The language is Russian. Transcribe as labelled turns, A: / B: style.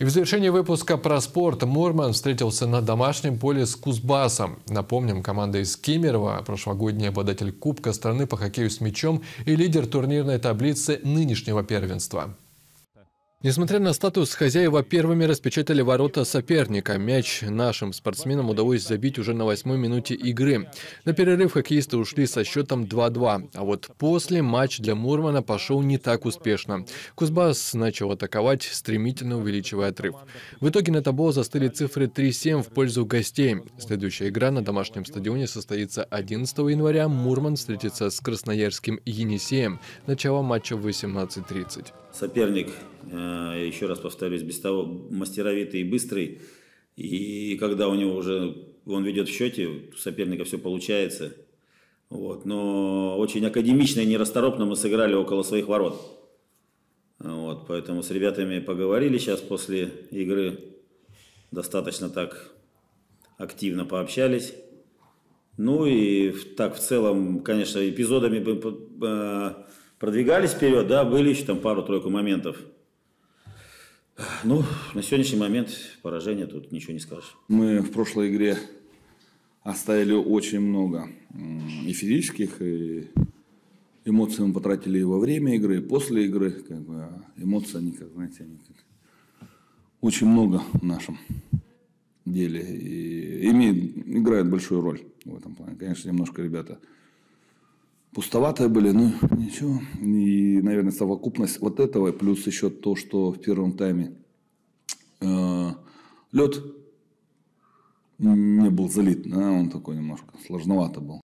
A: И в завершении выпуска про спорт Мурман встретился на домашнем поле с Кузбасом. Напомним, команда из Кемерово, прошлогодний обладатель Кубка страны по хоккею с мячом и лидер турнирной таблицы нынешнего первенства. Несмотря на статус, хозяева первыми распечатали ворота соперника. Мяч нашим спортсменам удалось забить уже на восьмой минуте игры. На перерыв хоккеисты ушли со счетом 2-2. А вот после матч для Мурмана пошел не так успешно. Кузбасс начал атаковать, стремительно увеличивая отрыв. В итоге на табло застыли цифры 3-7 в пользу гостей. Следующая игра на домашнем стадионе состоится 11 января. Мурман встретится с красноярским Енисеем. Начало матча в 18.30. Соперник э, еще раз повторюсь,
B: без того мастеровитый и быстрый. И когда у него уже он ведет в счете, у соперника все получается. Вот. Но очень академично и нерасторопно мы сыграли около своих ворот. Вот. Поэтому с ребятами поговорили сейчас после игры. Достаточно так активно пообщались. Ну и так в целом, конечно, эпизодами э, продвигались вперед, да, были еще там пару-тройку моментов – ну, на сегодняшний момент поражение тут ничего не скажешь. Мы в прошлой игре
C: оставили очень много и физических, и эмоций мы потратили и во время игры, и после игры. Как бы, а эмоции, они, как, знаете, они как... очень много в нашем деле. И имеет, играет большую роль в этом плане. Конечно, немножко ребята пустоватые были, ну ничего. И, наверное, совокупность вот этого, плюс еще то, что в первом тайме э, лед не был залит, да, он такой немножко сложновато был.